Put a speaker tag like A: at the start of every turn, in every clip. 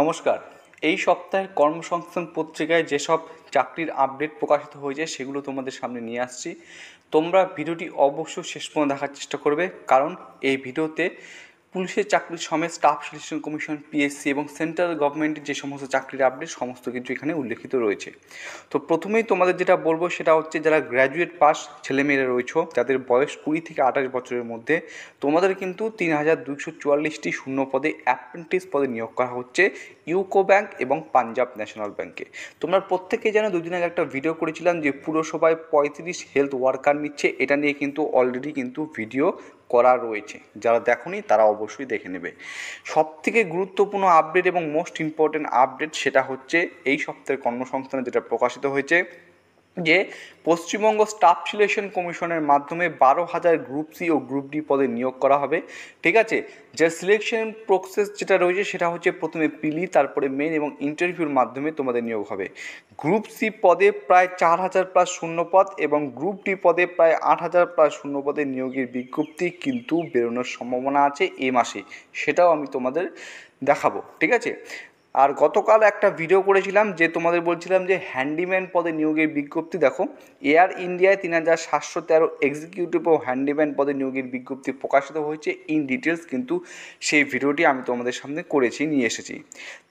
A: নমস্কার এই সপ্তাহের কর্মসংস্থান পত্রিকায় যেসব চাকরির আপডেট প্রকাশিত হয়েছে সেগুলো তোমাদের সামনে নিয়ে আসছি তোমরা ভিডিওটি অবশ্যই শেষ পর্যন্ত দেখার চেষ্টা করবে কারণ এই ভিডিওতে পুলিশের চাকরির সমেত স্টাফ সিলেকশন কমিশন পিএসসি এবং সেন্ট্রাল গভর্নমেন্টের যে সমস্ত চাকরির আপডেট সমস্ত কিছু এখানে উল্লেখিত রয়েছে তো প্রথমেই তোমাদের যেটা বলবো সেটা হচ্ছে যারা গ্র্যাজুয়েট পাস ছেলেমেয়েরা রয়েছে যাদের বয়স কুড়ি থেকে আঠাশ বছরের মধ্যে তোমাদের কিন্তু তিন হাজার দুশো চুয়াল্লিশটি শূন্য পদে অ্যাপ্রেন্টিস পদে নিয়োগ করা হচ্ছে ইউকো ব্যাংক এবং পাঞ্জাব ন্যাশনাল ব্যাংকে তোমরা প্রত্যেকে যেন দুদিন আগে একটা ভিডিও করেছিলাম যে পুরসভায় পঁয়ত্রিশ হেলথ ওয়ার্কার নিচ্ছে এটা নিয়ে কিন্তু অলরেডি কিন্তু ভিডিও করা রয়েছে যারা দেখনি তারা অবশ্যই দেখে নেবে সবথেকে গুরুত্বপূর্ণ আপডেট এবং মোস্ট ইম্পর্ট্যান্ট আপডেট সেটা হচ্ছে এই সপ্তাহের কর্মসংস্থানে যেটা প্রকাশিত হয়েছে যে পশ্চিমবঙ্গ স্টাফ সিলেকশন কমিশনের মাধ্যমে বারো হাজার গ্রুপ সি ও গ্রুপ ডি পদে নিয়োগ করা হবে ঠিক আছে যে সিলেকশন প্রসেস যেটা রয়েছে সেটা হচ্ছে প্রথমে পিলি তারপরে মেন এবং ইন্টারভিউর মাধ্যমে তোমাদের নিয়োগ হবে গ্রুপ সি পদে প্রায় চার হাজার প্লাস পদ এবং গ্রুপ ডি পদে প্রায় আট হাজার প্লাস পদে নিয়োগের বিজ্ঞপ্তি কিন্তু বেরোনোর সম্ভাবনা আছে এ মাসে সেটাও আমি তোমাদের দেখাবো ঠিক আছে আর গতকাল একটা ভিডিও করেছিলাম যে তোমাদের বলছিলাম যে হ্যান্ডিম্যান পদে নিয়োগের বিজ্ঞপ্তি দেখো এয়ার ইন্ডিয়ায় তিন হাজার সাতশো তেরো এক্সিকিউটিভ ও হ্যান্ডিম্যান পদে নিয়োগের বিজ্ঞপ্তি প্রকাশিত হয়েছে ইন ডিটেলস কিন্তু সেই ভিডিওটি আমি তোমাদের সামনে করেছি নিয়ে এসেছি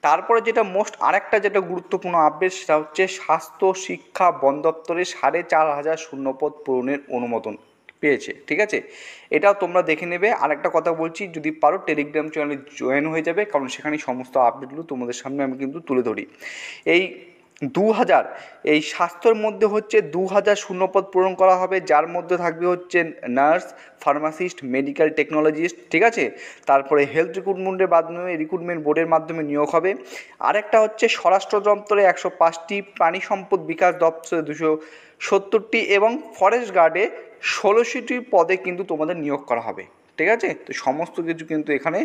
A: তারপরে যেটা মোস্ট আরেকটা যেটা গুরুত্বপূর্ণ আপডেট সেটা হচ্ছে স্বাস্থ্য শিক্ষা বন দপ্তরে সাড়ে চার হাজার শূন্যপদ পূরণের অনুমোদন পেয়েছে ঠিক আছে এটাও তোমরা দেখে নেবে আর একটা কথা বলছি যদি পারো টেলিগ্রাম চ্যানেলে জয়েন হয়ে যাবে কারণ সেখানে সমস্ত আপডেটগুলো তোমাদের সামনে আমি কিন্তু তুলে ধরি এই দু হাজার এই স্বাস্থ্যর মধ্যে হচ্ছে দু হাজার শূন্যপদ পূরণ করা হবে যার মধ্যে থাকবে হচ্ছে নার্স ফার্মাসিস্ট মেডিকেল টেকনোলজিস্ট ঠিক আছে তারপরে হেলথ রিক্রুটমেন্টের মাধ্যমে রিক্রুটমেন্ট বোর্ডের মাধ্যমে নিয়োগ হবে আরেকটা হচ্ছে স্বরাষ্ট্র দপ্তরে একশো পাঁচটি প্রাণী সম্পদ বিকাশ দপ্তরে দুশো সত্তরটি এবং ফরেস্ট গার্ডে ষোলোশিটি পদে কিন্তু তোমাদের নিয়োগ করা হবে ঠিক আছে তো সমস্ত কিছু কিন্তু এখানে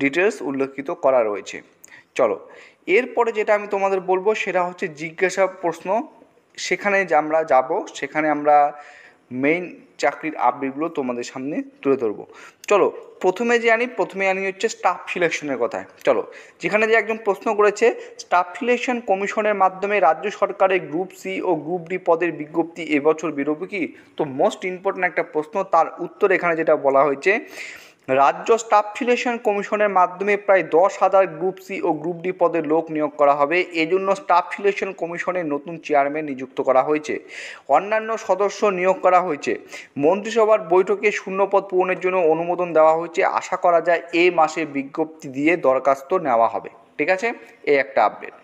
A: ডিটেলস উল্লেখিত করা রয়েছে চলো এরপরে যেটা আমি তোমাদের বলবো সেটা হচ্ছে জিজ্ঞাসা প্রশ্ন সেখানে যে আমরা যাব সেখানে আমরা মেইন চাকরির আপডেটগুলো তোমাদের সামনে তুলে ধরবো চলো প্রথমে যে আনি প্রথমে আনি হচ্ছে স্টাফ সিলেকশনের কথা চলো যেখানে যে একজন প্রশ্ন করেছে স্টাফ সিলেকশন কমিশনের মাধ্যমে রাজ্য সরকারের গ্রুপ সি ও গ্রুপ ডি পদের বিজ্ঞপ্তি এবছর বেরোবে কি তো মোস্ট ইম্পর্ট্যান্ট একটা প্রশ্ন তার উত্তর এখানে যেটা বলা হয়েছে রাজ্য স্টাফ সিলেকশন কমিশনের মাধ্যমে প্রায় দশ হাজার গ্রুপ সি ও গ্রুপ ডি পদের লোক নিয়োগ করা হবে এজন্য স্টাফ সিলেকশন কমিশনের নতুন চেয়ারম্যান নিযুক্ত করা হয়েছে অন্যান্য সদস্য নিয়োগ করা হয়েছে মন্ত্রিসভার বৈঠকে শূন্যপদ পূরণের জন্য অনুমোদন দেওয়া হয়েছে আশা করা যায় এ মাসে বিজ্ঞপ্তি দিয়ে দরখাস্ত নেওয়া হবে ঠিক আছে এই একটা আপডেট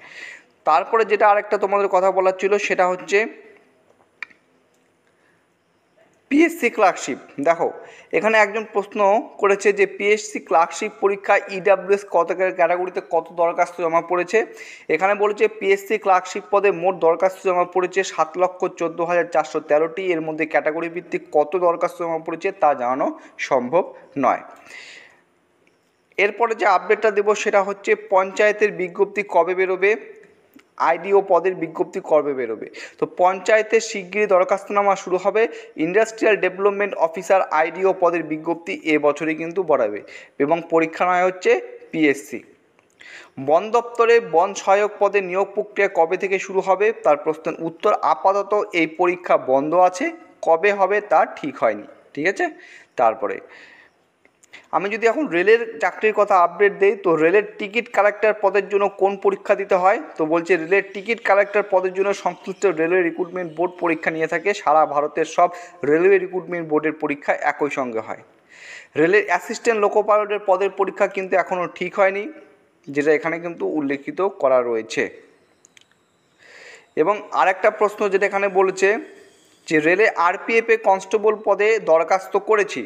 A: তারপরে যেটা আরেকটা তোমাদের কথা বলার ছিল সেটা হচ্ছে পিএসসি ক্লার্কশিপ দেখো এখানে একজন প্রশ্ন করেছে যে পিএসসি ক্লার্কশিপ পরীক্ষা ইডাব্লিউএস e কত ক্যাটাগরিতে কত দরখাস্ত জমা পড়েছে এখানে বলেছে পিএসসি ক্লার্কশিপ পদে মোট দরখাস্ত জমা পড়েছে সাত লক্ষ চোদ্দো হাজার চারশো তেরোটি এর মধ্যে ক্যাটাগরি ভিত্তিক কত দরখাস্ত জমা পড়েছে তা জানানো সম্ভব নয় এরপরে যে আপডেটটা দেব সেটা হচ্ছে পঞ্চায়েতের বিজ্ঞপ্তি কবে বেরোবে আইডিও পদের বিজ্ঞপ্তি কবে বেরোবে তো পঞ্চায়েতে শিগগিরই দরখাস্তনামা শুরু হবে ইন্ডাস্ট্রিয়াল ডেভেলপমেন্ট অফিসার আইডিও পদের বিজ্ঞপ্তি এ বছরই কিন্তু বড়াবে এবং পরীক্ষা নয় হচ্ছে পিএসসি বন দপ্তরে বন সহায়ক পদে নিয়োগ প্রক্রিয়া কবে থেকে শুরু হবে তার প্রশ্নের উত্তর আপাতত এই পরীক্ষা বন্ধ আছে কবে হবে তা ঠিক হয়নি ঠিক আছে তারপরে আমি যদি এখন রেলের চাকরির কথা আপডেট দেই তো রেলের টিকিট কালেক্টর পদের জন্য কোন পরীক্ষা দিতে হয় তো বলছে রেলের টিকিট কালেক্টর পদের জন্য সংশ্লিষ্ট রেলওয়ে রিক্রুটমেন্ট বোর্ড পরীক্ষা নিয়ে থাকে সারা ভারতের সব রেলওয়ে রিক্রুটমেন্ট বোর্ডের পরীক্ষা একই সঙ্গে হয় রেলের অ্যাসিস্ট্যান্ট লোকো পাইলটের পদের পরীক্ষা কিন্তু এখনও ঠিক হয়নি যেটা এখানে কিন্তু উল্লেখিত করা রয়েছে এবং আরেকটা প্রশ্ন যেটা এখানে বলেছে যে রেলে আরপিএফে কনস্টেবল পদে দরখাস্ত করেছি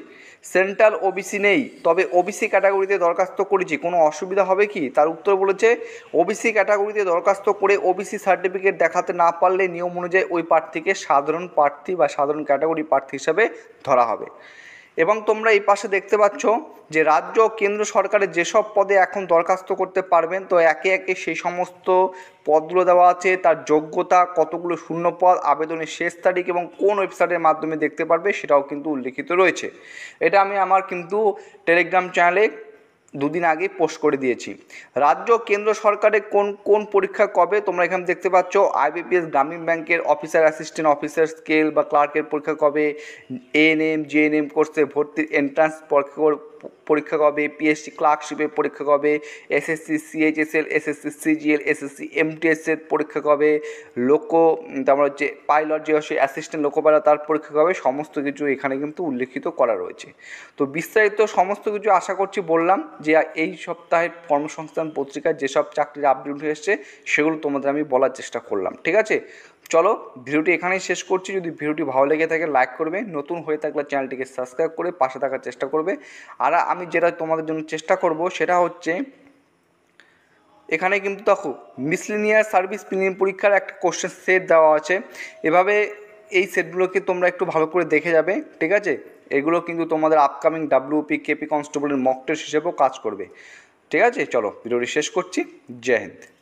A: সেন্ট্রাল ওবিসি নেই তবে ওবিসি ক্যাটাগরিতে দরখাস্ত করেছি কোনো অসুবিধা হবে কি তার উত্তর বলেছে ওবিসি ক্যাটাগরিতে দরখাস্ত করে ওবিসি সার্টিফিকেট দেখাতে না পারলে নিয়ম অনুযায়ী ওই প্রার্থীকে সাধারণ প্রার্থী বা সাধারণ ক্যাটাগরি প্রার্থী হিসাবে ধরা হবে এবং তোমরা এই পাশে দেখতে পাচ্ছ যে রাজ্য ও কেন্দ্র সরকারের যেসব পদে এখন দরখাস্ত করতে পারবেন তো একে একে সেই সমস্ত পদগুলো দেওয়া আছে তার যোগ্যতা কতগুলো শূন্য পদ আবেদনের শেষ তারিখ এবং কোন ওয়েবসাইটের মাধ্যমে দেখতে পারবে সেটাও কিন্তু উল্লেখিত রয়েছে এটা আমি আমার কিন্তু টেলিগ্রাম চ্যানেলে দুদিন আগে পোস্ট করে দিয়েছি রাজ্য কেন্দ্র সরকারের কোন কোন পরীক্ষা কবে তোমরা এখানে দেখতে পাচ্ছ আইবিপিএস গ্রামীণ ব্যাংকের অফিসার অ্যাসিস্ট্যান্ট অফিসার স্কেল বা ক্লার্কের পরীক্ষা কবে এএনএম এম কোর্সে ভর্তির এন্ট্রান্স পরীক্ষা পরীক্ষা কবে পিএসসি ক্লার্কশিপের পরীক্ষা কবে এসএসসি সিএইচএসএল এসএসসি সিজিএল এসএসসি এমটিএসের পরীক্ষা কবে লোকো তারপর হচ্ছে পাইলট যে আছে অ্যাসিস্ট্যান্ট লোকো পাইলট তার পরীক্ষা কবে সমস্ত কিছু এখানে কিন্তু উল্লেখিত করা রয়েছে তো বিস্তারিত সমস্ত কিছু আশা করছি বললাম যে এই সপ্তাহের কর্মসংস্থান পত্রিকায় যেসব চাকরির আপডেট হয়ে এসছে সেগুলো তোমাদের আমি বলার চেষ্টা করলাম ঠিক আছে চলো ভিডিওটি এখানেই শেষ করছি যদি ভিডিওটি ভালো লেগে থাকে লাইক করবে নতুন হয়ে থাকলে চ্যানেলটিকে সাবস্ক্রাইব করে পাশে থাকার চেষ্টা করবে আর আমি যেটা তোমাদের জন্য চেষ্টা করব সেটা হচ্ছে এখানে কিন্তু দেখো মিসলিনিয়ার সার্ভিস পরীক্ষার একটা কোশ্চেন সেট দেওয়া আছে এভাবে এই সেটগুলোকে তোমরা একটু ভালো করে দেখে যাবে ঠিক আছে এগুলো কিন্তু তোমাদের আপকামিং ডাব্লিউপি কেপি কনস্টেবলের মকটেস হিসেবেও কাজ করবে ঠিক আছে চলো ভিডিওটি শেষ করছি জয় হিন্দ